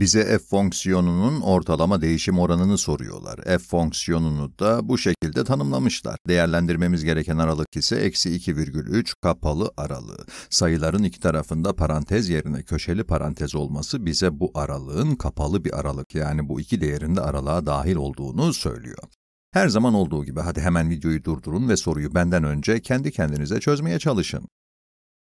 Bize f fonksiyonunun ortalama değişim oranını soruyorlar. f fonksiyonunu da bu şekilde tanımlamışlar. Değerlendirmemiz gereken aralık ise eksi 2,3 kapalı aralığı. Sayıların iki tarafında parantez yerine köşeli parantez olması bize bu aralığın kapalı bir aralık yani bu iki değerinde aralığa dahil olduğunu söylüyor. Her zaman olduğu gibi hadi hemen videoyu durdurun ve soruyu benden önce kendi kendinize çözmeye çalışın.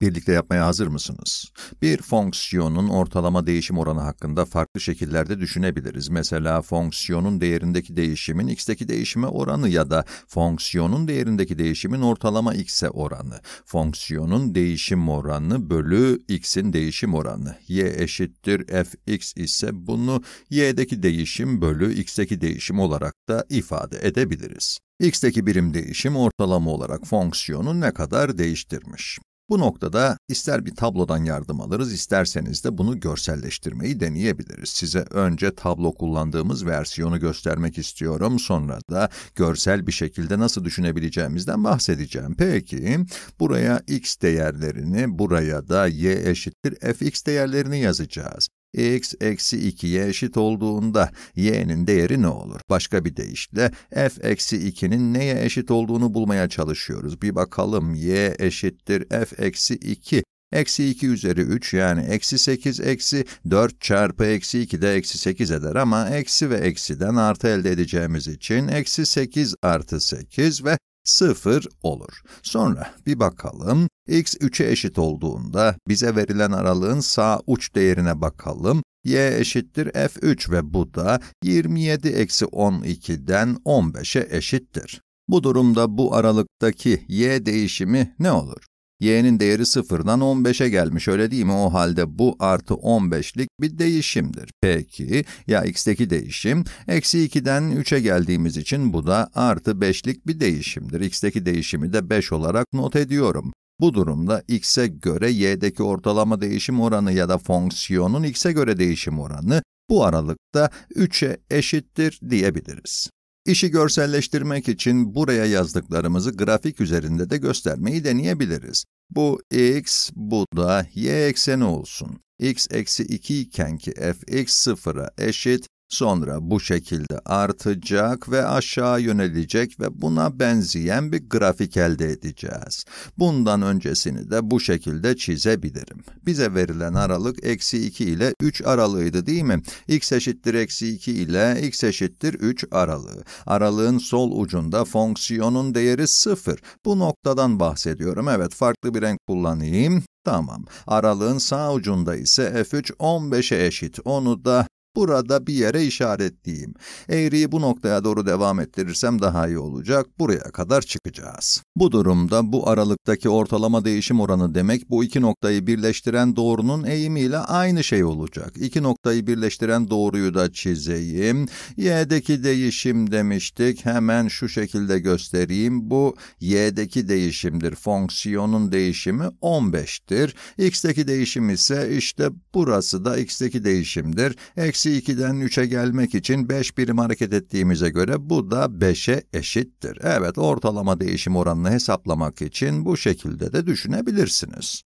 Birlikte yapmaya hazır mısınız? Bir fonksiyonun ortalama değişim oranı hakkında farklı şekillerde düşünebiliriz. Mesela fonksiyonun değerindeki değişimin x'teki değişime oranı ya da fonksiyonun değerindeki değişimin ortalama x'e oranı. Fonksiyonun değişim oranı bölü x'in değişim oranı. y eşittir fx ise bunu y'deki değişim bölü x'teki değişim olarak da ifade edebiliriz x'teki birim değişim ortalama olarak fonksiyonu ne kadar değiştirmiş. Bu noktada ister bir tablodan yardım alırız, isterseniz de bunu görselleştirmeyi deneyebiliriz. Size önce tablo kullandığımız versiyonu göstermek istiyorum. Sonra da görsel bir şekilde nasıl düşünebileceğimizden bahsedeceğim. Peki, buraya x değerlerini, buraya da y eşittir fx değerlerini yazacağız x eksi 2'ye eşit olduğunda y'nin değeri ne olur? Başka bir deyişle f eksi 2'nin neye eşit olduğunu bulmaya çalışıyoruz. Bir bakalım y eşittir f eksi 2. Eksi 2 üzeri 3 yani eksi 8 eksi 4 çarpı eksi 2 de eksi 8 eder ama eksi ve eksiden artı elde edeceğimiz için eksi 8 artı 8 ve 0 olur. Sonra bir bakalım, x 3'e eşit olduğunda bize verilen aralığın sağ uç değerine bakalım. y eşittir f3 ve bu da 27 eksi 12'den 15'e eşittir. Bu durumda bu aralıktaki y değişimi ne olur? y'nin değeri 0'dan 15'e gelmiş öyle değil mi? O halde bu artı 15'lik bir değişimdir. Peki ya x'teki değişim? Eksi 2'den 3'e geldiğimiz için bu da artı 5'lik bir değişimdir. x'teki değişimi de 5 olarak not ediyorum. Bu durumda x'e göre y'deki ortalama değişim oranı ya da fonksiyonun x'e göre değişim oranı bu aralıkta 3'e eşittir diyebiliriz. İşi görselleştirmek için buraya yazdıklarımızı grafik üzerinde de göstermeyi deneyebiliriz. Bu x, bu da y ekseni olsun. x eksi 2 iken ki fx 0'a eşit, Sonra bu şekilde artacak ve aşağı yönelecek ve buna benzeyen bir grafik elde edeceğiz. Bundan öncesini de bu şekilde çizebilirim. Bize verilen aralık eksi 2 ile 3 aralığıydı değil mi? x eşittir eksi 2 ile x eşittir 3 aralığı. Aralığın sol ucunda fonksiyonun değeri 0. Bu noktadan bahsediyorum. Evet farklı bir renk kullanayım. Tamam. Aralığın sağ ucunda ise f3 15'e eşit. Onu da burada bir yere işaretleyeyim. Eğriyi bu noktaya doğru devam ettirirsem daha iyi olacak, buraya kadar çıkacağız. Bu durumda bu aralıktaki ortalama değişim oranı demek bu iki noktayı birleştiren doğrunun eğimiyle aynı şey olacak. İki noktayı birleştiren doğruyu da çizeyim. Y'deki değişim demiştik, hemen şu şekilde göstereyim. Bu y'deki değişimdir, fonksiyonun değişimi 15'tir. X'deki değişim ise işte burası da x'deki değişimdir. Eksi eksi 2'den 3'e gelmek için 5 birim hareket ettiğimize göre bu da 5'e eşittir. Evet ortalama değişim oranını hesaplamak için bu şekilde de düşünebilirsiniz.